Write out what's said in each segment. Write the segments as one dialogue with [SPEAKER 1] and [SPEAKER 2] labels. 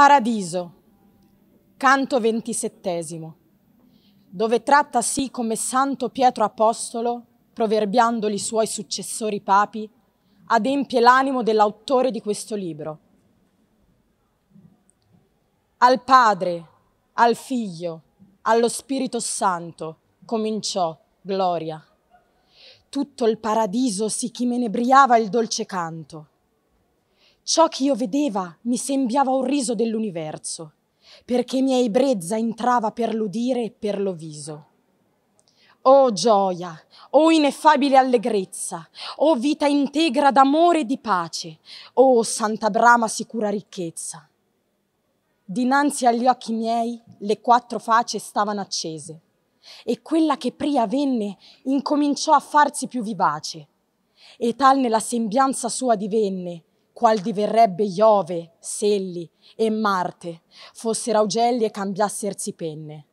[SPEAKER 1] Paradiso, canto ventisettesimo, dove tratta sì come Santo Pietro Apostolo, proverbiando i suoi successori papi, adempie l'animo dell'autore di questo libro. Al Padre, al Figlio, allo Spirito Santo cominciò gloria. Tutto il paradiso si chimenebriava il dolce canto Ciò che io vedeva mi sembiava un riso dell'universo, perché mia brezza entrava per l'udire e per lo viso. Oh gioia, oh ineffabile allegrezza, oh vita integra d'amore e di pace, oh santa brama sicura ricchezza. Dinanzi agli occhi miei le quattro face stavano accese, e quella che pria venne incominciò a farsi più vivace, e tal nella sembianza sua divenne, qual diverrebbe Iove, Selli e Marte, fossero augelli e cambiassersi penne.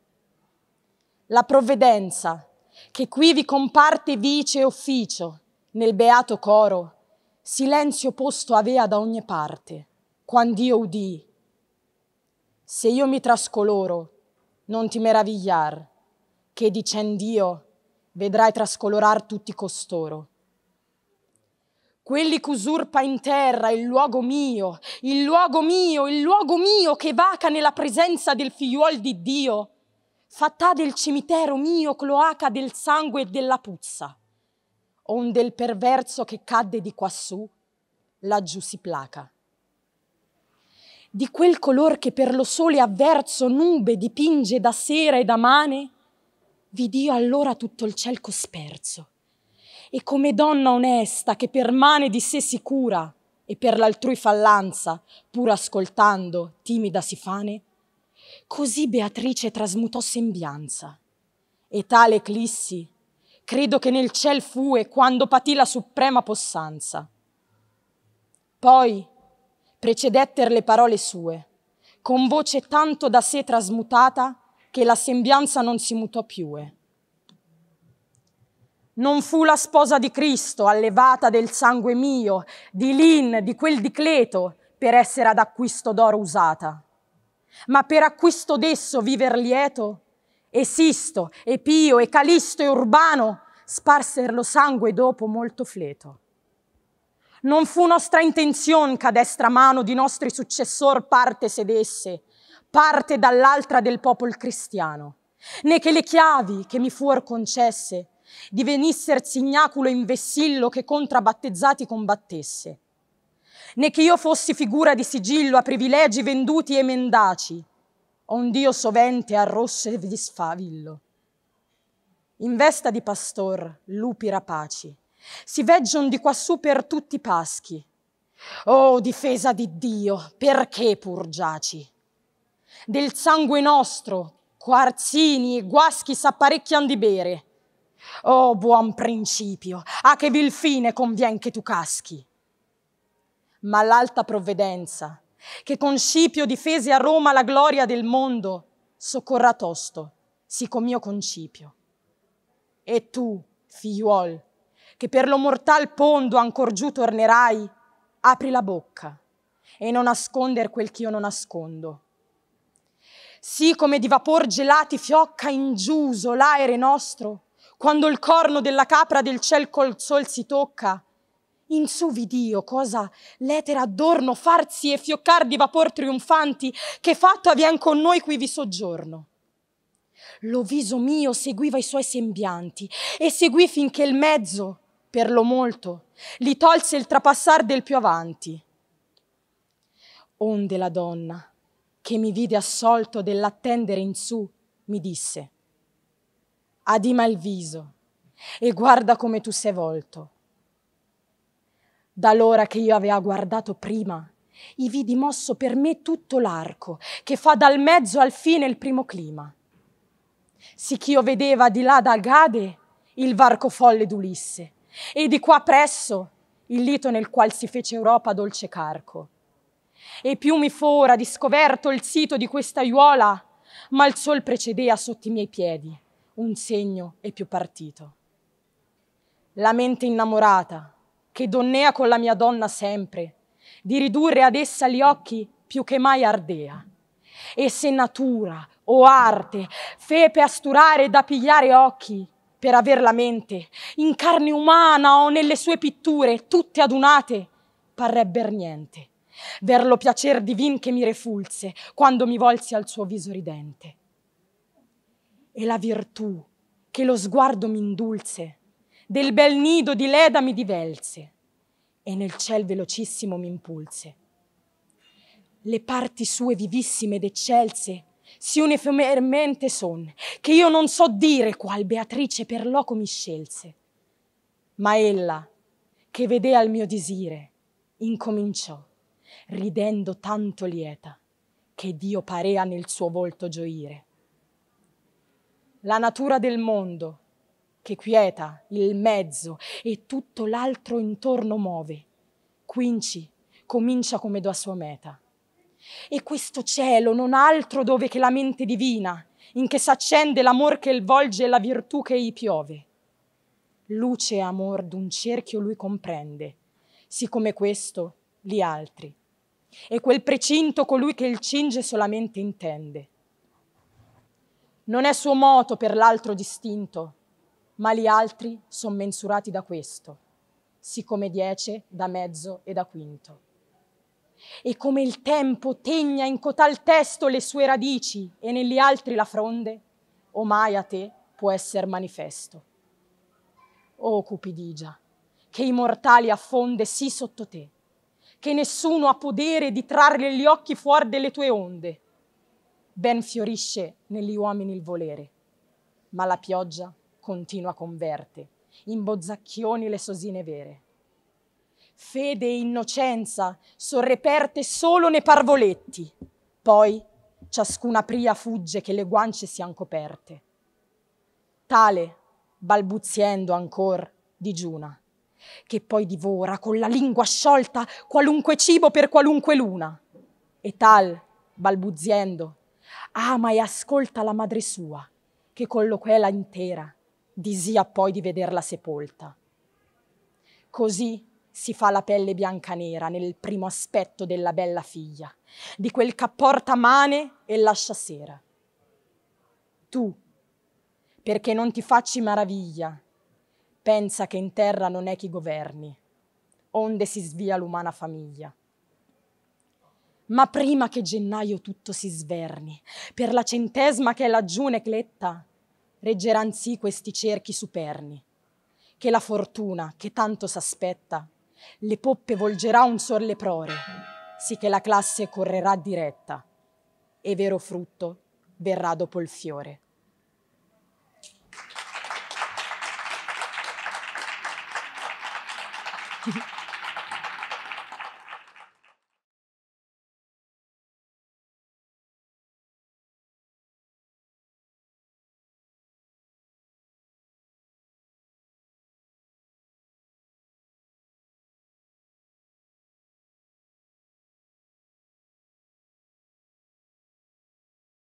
[SPEAKER 1] La provvedenza, che qui vi comparte vice e ufficio, nel beato coro, silenzio posto avea da ogni parte, quando io udì. Se io mi trascoloro, non ti meravigliar, che dicend'io vedrai trascolorar tutti costoro. Quelli che in terra il luogo mio, il luogo mio, il luogo mio che vaca nella presenza del figliuol di Dio, fattà del cimitero mio cloaca del sangue e della puzza, onde il perverso che cadde di quassù, laggiù si placa. Di quel color che per lo sole avverso nube dipinge da sera e da mane, vid'io allora tutto il ciel cosperso e come donna onesta che permane di sé sicura e per l'altrui fallanza, pur ascoltando, timida si fane, così Beatrice trasmutò sembianza. E tale eclissi, credo che nel ciel fue quando patì la suprema possanza. Poi precedetter le parole sue, con voce tanto da sé trasmutata che la sembianza non si mutò più. Non fu la sposa di Cristo, allevata del sangue mio, di Lin, di quel di Cleto, per essere ad acquisto d'oro usata. Ma per acquisto d'esso viver lieto, esisto, Epio, Pio, e Calisto, e Urbano, sparserlo sangue dopo molto fleto. Non fu nostra intenzione che a destra mano di nostri successor parte sedesse, parte dall'altra del popol cristiano, né che le chiavi che mi fuor concesse divenisser signaculo in vessillo che contra battezzati combattesse, né che io fossi figura di sigillo a privilegi venduti e mendaci, ond'io sovente arrosse di sfavillo. In vesta di pastor, lupi rapaci, si veggion di quassù per tutti i paschi. Oh, difesa di Dio, perché pur giaci? Del sangue nostro, quarzini e guaschi s'apparecchian di bere, Oh, buon principio, a che vil fine convien che tu caschi. Ma l'alta provvedenza, che con Scipio difese a Roma la gloria del mondo, soccorra tosto, sic mio concipio. E tu, figliuol, che per lo mortal pondo ancor giù tornerai, apri la bocca e non nasconder quel ch'io non nascondo. Sì come di vapor gelati fiocca in giuso l'aere nostro, quando il corno della capra del ciel col sol si tocca, in su vid'io cosa l'etera addorno farsi e fioccar di vapor trionfanti che fatto avien con noi qui vi soggiorno. Lo viso mio seguiva i suoi sembianti e seguì finché il mezzo, per lo molto, li tolse il trapassar del più avanti. Onde la donna, che mi vide assolto dell'attendere in su, mi disse adima il viso e guarda come tu sei volto. Dall'ora che io avea guardato prima, i vidi mosso per me tutto l'arco, che fa dal mezzo al fine il primo clima. Sicch'io vedeva di là da Gade il varco folle d'Ulisse, e di qua presso il lito nel qual si fece Europa dolce carco. E più mi fu ora discoverto il sito di questa aiuola, ma il sol precedea sotto i miei piedi un segno e più partito. La mente innamorata, che donnea con la mia donna sempre, di ridurre ad essa gli occhi più che mai ardea. E se natura o arte fe per asturare da pigliare occhi, per aver la mente, in carne umana o nelle sue pitture, tutte adunate, parrebber niente. Ver lo piacer divin che mi refulse, quando mi volsi al suo viso ridente e la virtù che lo sguardo m'indulse, del bel nido di leda mi divelse e nel ciel velocissimo m'impulse. Le parti sue vivissime ed eccelse si uniformemente son, che io non so dire qual Beatrice per loco mi scelse. Ma ella, che vedea il mio disire, incominciò, ridendo tanto lieta, che Dio parea nel suo volto gioire la natura del mondo, che quieta il mezzo e tutto l'altro intorno muove. Quinci comincia come da sua meta. E questo cielo non altro dove che la mente divina, in che s'accende l'amor che il volge e la virtù che gli piove. Luce e amor d'un cerchio lui comprende, siccome questo, gli altri. E quel precinto colui che il cinge solamente intende. Non è suo moto per l'altro distinto, ma gli altri son mensurati da questo, siccome dieci da mezzo e da quinto. E come il tempo tegna in cotal testo le sue radici e negli altri la fronde, omai a te può esser manifesto. O Cupidigia, che i mortali affonde sì sotto te, che nessuno ha podere di trarre gli occhi fuor delle tue onde ben fiorisce negli uomini il volere, ma la pioggia continua converte in bozzacchioni le sosine vere. Fede e innocenza son reperte solo nei parvoletti, poi ciascuna pria fugge che le guance sian coperte. Tale, balbuziendo ancor, digiuna, che poi divora con la lingua sciolta qualunque cibo per qualunque luna, e tal, balbuziendo, ama ah, e ascolta la madre sua, che colloquela intera, disia poi di vederla sepolta. Così si fa la pelle bianca nera nel primo aspetto della bella figlia, di quel che ch'apporta mane e lascia sera. Tu, perché non ti facci maraviglia, pensa che in terra non è chi governi, onde si svia l'umana famiglia. Ma prima che gennaio tutto si sverni, per la centesima che è laggiù necletta, reggeran sì questi cerchi superni, che la fortuna che tanto s'aspetta, le poppe volgerà un sol leprore, sì che la classe correrà diretta, e vero frutto verrà dopo il fiore. Thank you.